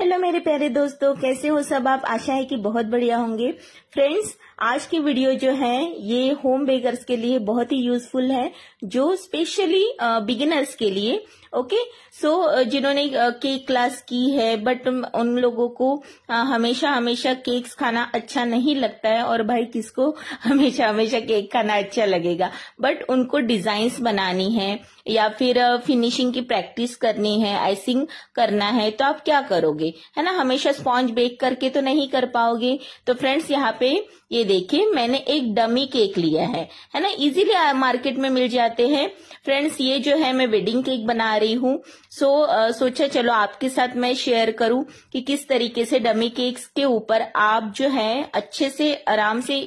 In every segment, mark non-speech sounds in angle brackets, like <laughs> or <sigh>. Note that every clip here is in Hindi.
हेलो मेरे प्यारे दोस्तों कैसे हो सब आप आशा है कि बहुत बढ़िया होंगे फ्रेंड्स आज की वीडियो जो है ये होम बेकर्स के लिए बहुत ही यूजफुल है जो स्पेशली बिगिनर्स के लिए ओके सो uh, जिन्होंने केक uh, क्लास की है बट um, उन लोगों को uh, हमेशा हमेशा केक्स खाना अच्छा नहीं लगता है और भाई किसको <laughs> हमेशा हमेशा केक खाना अच्छा लगेगा बट उनको डिजाइंस बनानी है या फिर फिनिशिंग की प्रैक्टिस करनी है आइसिंग करना है तो आप क्या करोगे है ना हमेशा स्पॉन्ज बेक करके तो नहीं कर पाओगे तो फ्रेंड्स यहाँ पे ये देखिए मैंने एक डमी केक लिया है है ना इजीली मार्केट में मिल जाते हैं फ्रेंड्स ये जो है मैं वेडिंग केक बना रही हूँ सो so, सोचा चलो आपके साथ मैं शेयर करूँ कि किस तरीके से डमी केक्स के ऊपर आप जो है अच्छे से आराम से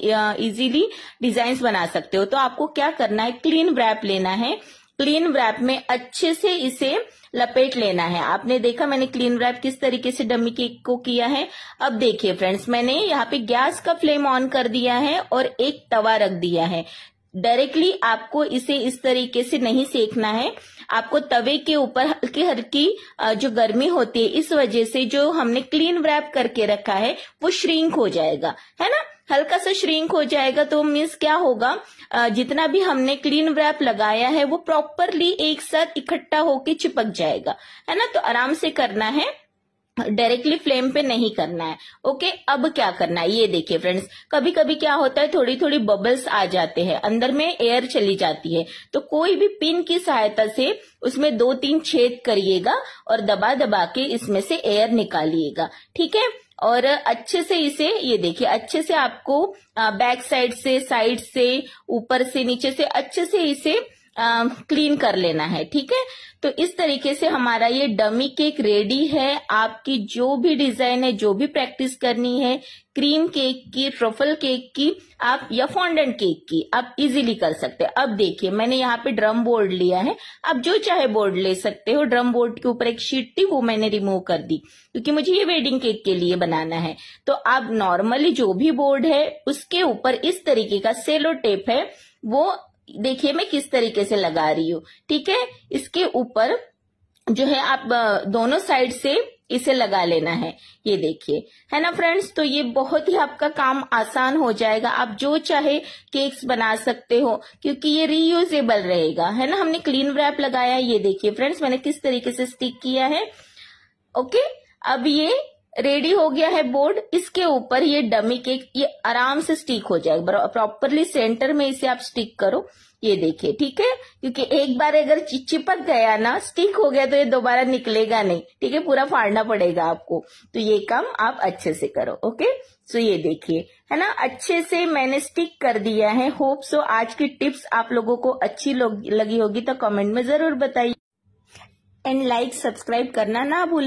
इजीली डिजाइन बना सकते हो तो आपको क्या करना है क्लीन ब्रैप लेना है क्लीन ब्रैप में अच्छे से इसे लपेट लेना है आपने देखा मैंने क्लीन रैप किस तरीके से डमी केक को किया है अब देखिए फ्रेंड्स मैंने यहाँ पे गैस का फ्लेम ऑन कर दिया है और एक तवा रख दिया है डायरेक्टली आपको इसे इस तरीके से नहीं सेकना है आपको तवे के ऊपर हल्की हल्की जो गर्मी होती है इस वजह से जो हमने क्लीन रैप करके रखा है वो श्रिंक हो जाएगा है ना हल्का सा श्रिंक हो जाएगा तो मीन्स क्या होगा जितना भी हमने क्लीन रैप लगाया है वो प्रॉपरली एक साथ इकट्ठा होके चिपक जाएगा है ना तो आराम से करना है डायरेक्टली फ्लेम पे नहीं करना है ओके अब क्या करना है ये देखिए फ्रेंड्स कभी कभी क्या होता है थोड़ी थोड़ी बबल्स आ जाते हैं अंदर में एयर चली जाती है तो कोई भी पिन की सहायता से उसमें दो तीन छेद करिएगा और दबा दबा के इसमें से एयर निकालिएगा ठीक है और अच्छे से इसे ये देखिए अच्छे से आपको बैक साइड से साइड से ऊपर से नीचे से अच्छे से इसे क्लीन कर लेना है ठीक है तो इस तरीके से हमारा ये डमी केक रेडी है आपकी जो भी डिजाइन है जो भी प्रैक्टिस करनी है क्रीम केक की ट्रफल केक की आप या फॉन्डेंट केक की आप इजीली कर सकते हैं अब देखिए मैंने यहाँ पे ड्रम बोर्ड लिया है आप जो चाहे बोर्ड ले सकते हो ड्रम बोर्ड के ऊपर एक शीट थी वो मैंने रिमूव कर दी क्योंकि मुझे ये वेडिंग केक के लिए बनाना है तो आप नॉर्मली जो भी बोर्ड है उसके ऊपर इस तरीके का सेलो टेप है वो देखिए मैं किस तरीके से लगा रही हूँ ठीक है इसके ऊपर जो है आप दोनों साइड से इसे लगा लेना है ये देखिए है ना फ्रेंड्स तो ये बहुत ही आपका काम आसान हो जाएगा आप जो चाहे केक्स बना सकते हो क्योंकि ये रीयूजेबल रहेगा है ना हमने क्लीन रैप लगाया ये देखिए फ्रेंड्स मैंने किस तरीके से स्टिक किया है ओके अब ये रेडी हो गया है बोर्ड इसके ऊपर ये डमी केक ये आराम से स्टिक हो जाएगा प्रॉपरली सेंटर में इसे आप स्टिक करो ये देखिए ठीक है क्योंकि एक बार अगर चिपक गया ना स्टिक हो गया तो ये दोबारा निकलेगा नहीं ठीक है पूरा फाड़ना पड़ेगा आपको तो ये काम आप अच्छे से करो ओके सो ये देखिए है ना अच्छे से मैंने स्टिक कर दिया है होप सो आज की टिप्स आप लोगों को अच्छी लगी होगी तो कमेंट में जरूर बताइए एंड लाइक सब्सक्राइब करना ना भूले